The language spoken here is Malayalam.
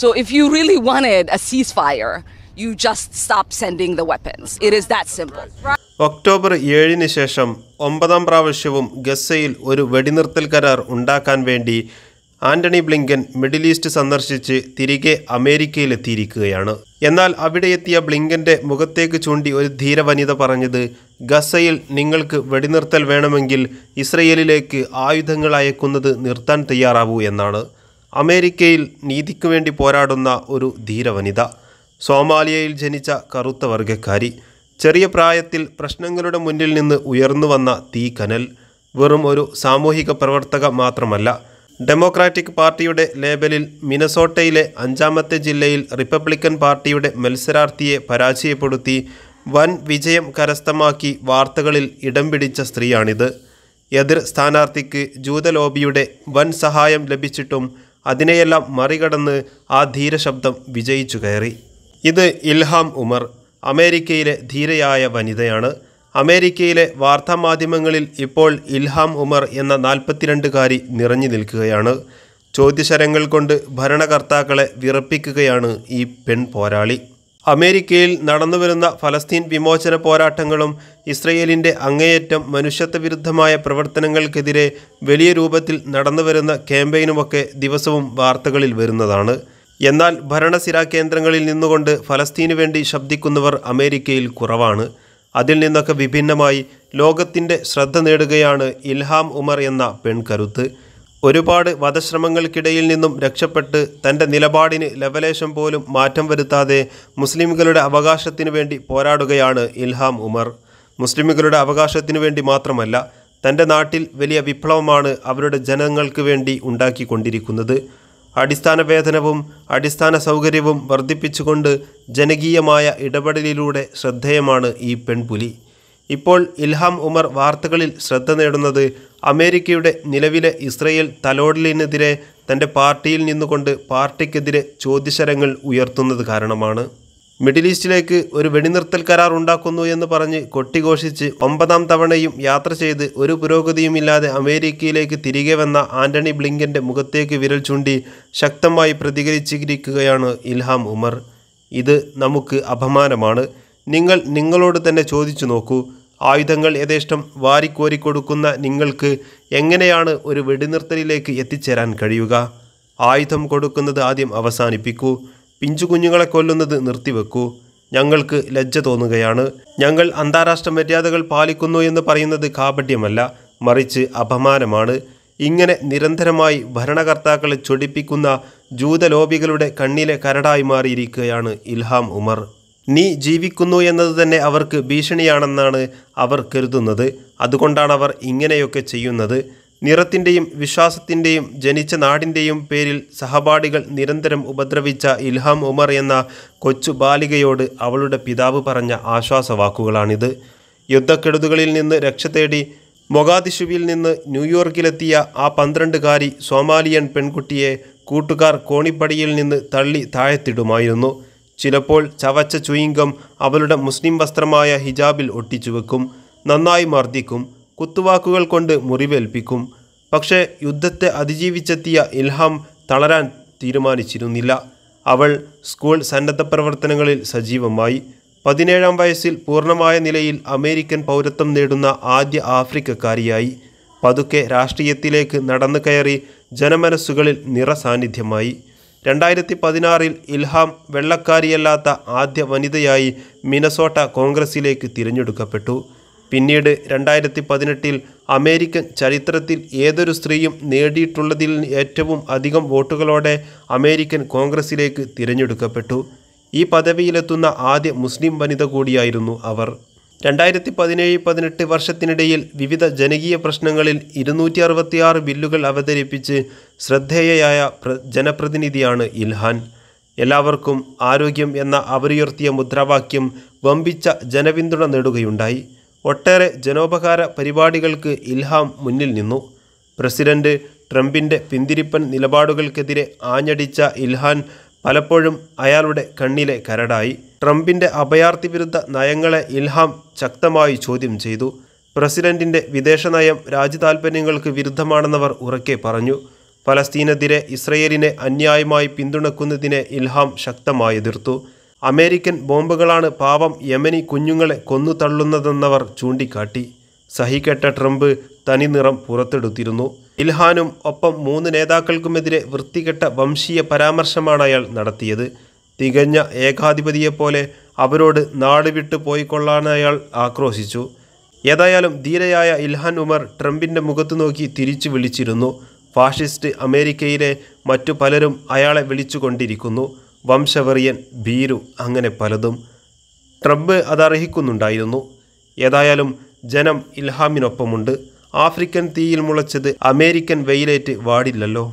So if you really wanted a ceasefire, you just stop sending the weapons. It is that simple. October ഏഴിന് ശേഷം ഒമ്പതാം പ്രാവശ്യവും ഗസയിൽ ഒരു വെടിനിർത്തൽ കരാർ ഉണ്ടാക്കാൻ വേണ്ടി ആന്റണി ബ്ലിങ്കൻ മിഡിൽ ഈസ്റ്റ് സന്ദർശിച്ച് തിരികെ അമേരിക്കയിലെത്തിയിരിക്കുകയാണ് എന്നാൽ അവിടെ എത്തിയ ബ്ലിങ്കൻ്റെ മുഖത്തേക്ക് ചൂണ്ടി ഒരു ധീരവനിത പറഞ്ഞത് ഗസയിൽ നിങ്ങൾക്ക് വെടിനിർത്തൽ വേണമെങ്കിൽ ഇസ്രയേലിലേക്ക് ആയുധങ്ങൾ അയക്കുന്നത് നിർത്താൻ തയ്യാറാവൂ എന്നാണ് അമേരിക്കയിൽ നീതിക്കു വേണ്ടി പോരാടുന്ന ഒരു ധീരവനിത സോമാലിയയിൽ ജനിച്ച കറുത്ത വർഗക്കാരി ചെറിയ പ്രായത്തിൽ പ്രശ്നങ്ങളുടെ മുന്നിൽ നിന്ന് ഉയർന്നു വന്ന കനൽ വെറും ഒരു സാമൂഹിക പ്രവർത്തക മാത്രമല്ല ഡെമോക്രാറ്റിക് പാർട്ടിയുടെ ലേബലിൽ മിനസോട്ടയിലെ അഞ്ചാമത്തെ ജില്ലയിൽ റിപ്പബ്ലിക്കൻ പാർട്ടിയുടെ മത്സരാർത്ഥിയെ പരാജയപ്പെടുത്തി വൻ വിജയം കരസ്ഥമാക്കി വാർത്തകളിൽ ഇടം പിടിച്ച സ്ത്രീയാണിത് എതിർ സ്ഥാനാർത്ഥിക്ക് ജൂതലോബിയുടെ വൻ സഹായം ലഭിച്ചിട്ടും അതിനെയെല്ലാം മറികടന്ന് ആ ധീരശബ്ദം വിജയിച്ചു കയറി ഇത് ഇൽഹാം ഉമർ അമേരിക്കയിലെ ധീരയായ വനിതയാണ് അമേരിക്കയിലെ വാർത്താമാധ്യമങ്ങളിൽ ഇപ്പോൾ ഇൽഹാം ഉമർ എന്ന നാൽപ്പത്തിരണ്ടുകാരി നിറഞ്ഞു നിൽക്കുകയാണ് ചോദ്യശരങ്ങൾ കൊണ്ട് ഭരണകർത്താക്കളെ വിറപ്പിക്കുകയാണ് ഈ പെൺ പോരാളി അമേരിക്കയിൽ നടന്നുവരുന്ന ഫലസ്തീൻ വിമോചന പോരാട്ടങ്ങളും ഇസ്രയേലിൻ്റെ അങ്ങേയറ്റം മനുഷ്യത്വവിരുദ്ധമായ പ്രവർത്തനങ്ങൾക്കെതിരെ വലിയ രൂപത്തിൽ നടന്നുവരുന്ന ക്യാമ്പയിനുമൊക്കെ ദിവസവും വാർത്തകളിൽ വരുന്നതാണ് എന്നാൽ ഭരണസിരാ കേന്ദ്രങ്ങളിൽ നിന്നുകൊണ്ട് ഫലസ്തീനു വേണ്ടി ശബ്ദിക്കുന്നവർ അമേരിക്കയിൽ കുറവാണ് അതിൽ നിന്നൊക്കെ വിഭിന്നമായി ലോകത്തിൻ്റെ ശ്രദ്ധ നേടുകയാണ് ഇൽഹാം ഉമർ എന്ന പെൺകരുത്ത് ഒരുപാട് വധശ്രമങ്ങൾക്കിടയിൽ നിന്നും രക്ഷപ്പെട്ട് തൻ്റെ നിലപാടിന് ലവലേശം പോലും മാറ്റം വരുത്താതെ മുസ്ലിമുകളുടെ അവകാശത്തിനു വേണ്ടി പോരാടുകയാണ് ഇൽഹാം ഉമർ മുസ്ലിമുകളുടെ അവകാശത്തിനു വേണ്ടി മാത്രമല്ല തൻ്റെ നാട്ടിൽ വലിയ വിപ്ലവമാണ് അവരുടെ ജനങ്ങൾക്ക് വേണ്ടി ഉണ്ടാക്കിക്കൊണ്ടിരിക്കുന്നത് അടിസ്ഥാന വേതനവും അടിസ്ഥാന സൗകര്യവും വർദ്ധിപ്പിച്ചുകൊണ്ട് ജനകീയമായ ഇടപെടലിലൂടെ ശ്രദ്ധേയമാണ് ഈ പെൺപുലി ഇപ്പോൾ ഇൽഹാം ഉമർ വാർത്തകളിൽ ശ്രദ്ധ നേടുന്നത് അമേരിക്കയുടെ നിലവിലെ ഇസ്രയേൽ തലോഡിലിനെതിരെ തൻ്റെ പാർട്ടിയിൽ നിന്നുകൊണ്ട് പാർട്ടിക്കെതിരെ ചോദ്യശരങ്ങൾ ഉയർത്തുന്നത് കാരണമാണ് മിഡിൽ ഈസ്റ്റിലേക്ക് ഒരു വെടിനിർത്തൽ കരാർ ഉണ്ടാക്കുന്നു എന്ന് പറഞ്ഞ് കൊട്ടിഘോഷിച്ച് ഒമ്പതാം തവണയും യാത്ര ചെയ്ത് ഒരു പുരോഗതിയുമില്ലാതെ അമേരിക്കയിലേക്ക് തിരികെ വന്ന ആന്റണി ബ്ലിങ്കൻ്റെ മുഖത്തേക്ക് വിരൽ ചൂണ്ടി ശക്തമായി പ്രതികരിച്ചിരിക്കുകയാണ് ഇൽഹാം ഉമർ ഇത് നമുക്ക് അപമാനമാണ് നിങ്ങൾ നിങ്ങളോട് തന്നെ ചോദിച്ചു നോക്കൂ ആയുധങ്ങൾ യഥേഷ്ടം വാരിക്കോരിക്കൊടുക്കുന്ന നിങ്ങൾക്ക് എങ്ങനെയാണ് ഒരു വെടിനിർത്തലിലേക്ക് എത്തിച്ചേരാൻ കഴിയുക ആയുധം കൊടുക്കുന്നത് ആദ്യം അവസാനിപ്പിക്കൂ പിഞ്ചുകുഞ്ഞുങ്ങളെ കൊല്ലുന്നത് നിർത്തിവെക്കൂ ഞങ്ങൾക്ക് ലജ്ജ തോന്നുകയാണ് ഞങ്ങൾ അന്താരാഷ്ട്ര മര്യാദകൾ പാലിക്കുന്നു എന്ന് പറയുന്നത് കാപട്യമല്ല മറിച്ച് അപമാനമാണ് ഇങ്ങനെ നിരന്തരമായി ഭരണകർത്താക്കളെ ചൊടിപ്പിക്കുന്ന ജൂതലോബികളുടെ കണ്ണിലെ കരടായി മാറിയിരിക്കുകയാണ് ഇൽഹാം ഉമർ നീ ജീവിക്കുന്നു എന്നത് തന്നെ അവർക്ക് ഭീഷണിയാണെന്നാണ് അവർ കരുതുന്നത് അതുകൊണ്ടാണ് അവർ ഇങ്ങനെയൊക്കെ ചെയ്യുന്നത് നിറത്തിൻ്റെയും വിശ്വാസത്തിൻ്റെയും ജനിച്ച നാടിൻ്റെയും പേരിൽ സഹപാഠികൾ നിരന്തരം ഉപദ്രവിച്ച ഇൽഹാം ഉമർ എന്ന കൊച്ചു ബാലികയോട് അവളുടെ പിതാവ് പറഞ്ഞ ആശ്വാസവാക്കുകളാണിത് യുദ്ധക്കെടുതുകളിൽ നിന്ന് രക്ഷ തേടി മൊഗാദിഷുവിൽ നിന്ന് ന്യൂയോർക്കിലെത്തിയ ആ പന്ത്രണ്ടുകാരി സോമാലിയൻ പെൺകുട്ടിയെ കൂട്ടുകാർ കോണിപ്പടിയിൽ നിന്ന് തള്ളി താഴെത്തിടുമായിരുന്നു ചിലപ്പോൾ ചവച്ച ചുയിങ്കം അവളുടെ മുസ്ലിം വസ്ത്രമായ ഹിജാബിൽ ഒട്ടിച്ചു വെക്കും നന്നായി മർദ്ദിക്കും കുത്തുവാക്കുകൾ കൊണ്ട് മുറിവേൽപ്പിക്കും പക്ഷേ യുദ്ധത്തെ അതിജീവിച്ചെത്തിയ ഇൽഹാം തളരാൻ തീരുമാനിച്ചിരുന്നില്ല അവൾ സ്കൂൾ സന്നദ്ധ പ്രവർത്തനങ്ങളിൽ സജീവമായി പതിനേഴാം വയസ്സിൽ പൂർണ്ണമായ നിലയിൽ അമേരിക്കൻ പൗരത്വം നേടുന്ന ആദ്യ ആഫ്രിക്കക്കാരിയായി പതുക്കെ രാഷ്ട്രീയത്തിലേക്ക് നടന്നു കയറി ജനമനസ്സുകളിൽ നിറസാന്നിധ്യമായി രണ്ടായിരത്തി പതിനാറിൽ ഇൽഹാം വെള്ളക്കാരിയല്ലാത്ത ആദ്യ വനിതയായി മിനസോട്ട കോൺഗ്രസിലേക്ക് തിരഞ്ഞെടുക്കപ്പെട്ടു പിന്നീട് രണ്ടായിരത്തി പതിനെട്ടിൽ അമേരിക്കൻ ചരിത്രത്തിൽ ഏതൊരു സ്ത്രീയും നേടിയിട്ടുള്ളതിൽ ഏറ്റവും അധികം വോട്ടുകളോടെ അമേരിക്കൻ കോൺഗ്രസിലേക്ക് തിരഞ്ഞെടുക്കപ്പെട്ടു ഈ പദവിയിലെത്തുന്ന ആദ്യ മുസ്ലിം വനിത കൂടിയായിരുന്നു അവർ രണ്ടായിരത്തി പതിനേഴ് പതിനെട്ട് വർഷത്തിനിടയിൽ വിവിധ ജനകീയ പ്രശ്നങ്ങളിൽ ഇരുന്നൂറ്റി അറുപത്തിയാറ് ബില്ലുകൾ അവതരിപ്പിച്ച് ശ്രദ്ധേയയായ ജനപ്രതിനിധിയാണ് ഇൽഹാൻ എല്ലാവർക്കും ആരോഗ്യം എന്ന അവരുയർത്തിയ മുദ്രാവാക്യം വമ്പിച്ച ജനപിന്തുണ നേടുകയുണ്ടായി ഒട്ടേറെ ജനോപകാര പരിപാടികൾക്ക് ഇൽഹാം മുന്നിൽ നിന്നു പ്രസിഡന്റ് ട്രംപിൻ്റെ പിന്തിരിപ്പൻ നിലപാടുകൾക്കെതിരെ ആഞ്ഞടിച്ച ഇൽഹാൻ പലപ്പോഴും അയാളുടെ കണ്ണിലെ കരടായി ട്രംപിൻ്റെ അഭയാർത്ഥി വിരുദ്ധ നയങ്ങളെ ഇൽഹാം ശക്തമായി ചോദ്യം ചെയ്തു പ്രസിഡന്റിൻ്റെ വിദേശനയം താൽപ്പര്യങ്ങൾക്ക് വിരുദ്ധമാണെന്നവർ ഉറക്കെ പറഞ്ഞു ഫലസ്തീനെതിരെ ഇസ്രയേലിനെ അന്യായമായി പിന്തുണക്കുന്നതിനെ ഇൽഹാം ശക്തമായി എതിർത്തു അമേരിക്കൻ ബോംബുകളാണ് പാവം യമനി കുഞ്ഞുങ്ങളെ കൊന്നു തള്ളുന്നതെന്നവർ ചൂണ്ടിക്കാട്ടി സഹിക്കട്ട ട്രംപ് തനി നിറം പുറത്തെടുത്തിരുന്നു ഇൽഹാനും ഒപ്പം മൂന്ന് നേതാക്കൾക്കുമെതിരെ വൃത്തികെട്ട വംശീയ പരാമർശമാണ് അയാൾ നടത്തിയത് തികഞ്ഞ ഏകാധിപതിയെപ്പോലെ അവരോട് നാട് വിട്ടു അയാൾ ആക്രോശിച്ചു ഏതായാലും ധീരയായ ഇൽഹാൻ ഉമർ ട്രംപിൻ്റെ മുഖത്തു നോക്കി തിരിച്ചു വിളിച്ചിരുന്നു ഫാഷിസ്റ്റ് അമേരിക്കയിലെ മറ്റു പലരും അയാളെ വിളിച്ചുകൊണ്ടിരിക്കുന്നു വംശവെറിയൻ ഭീരു അങ്ങനെ പലതും ട്രംപ് അതർഹിക്കുന്നുണ്ടായിരുന്നു ഏതായാലും ജനം ഇൽഹാമിനൊപ്പമുണ്ട് ആഫ്രിക്കൻ തീയിൽ മുളച്ചത് അമേരിക്കൻ വെയിലേറ്റ് വാടില്ലല്ലോ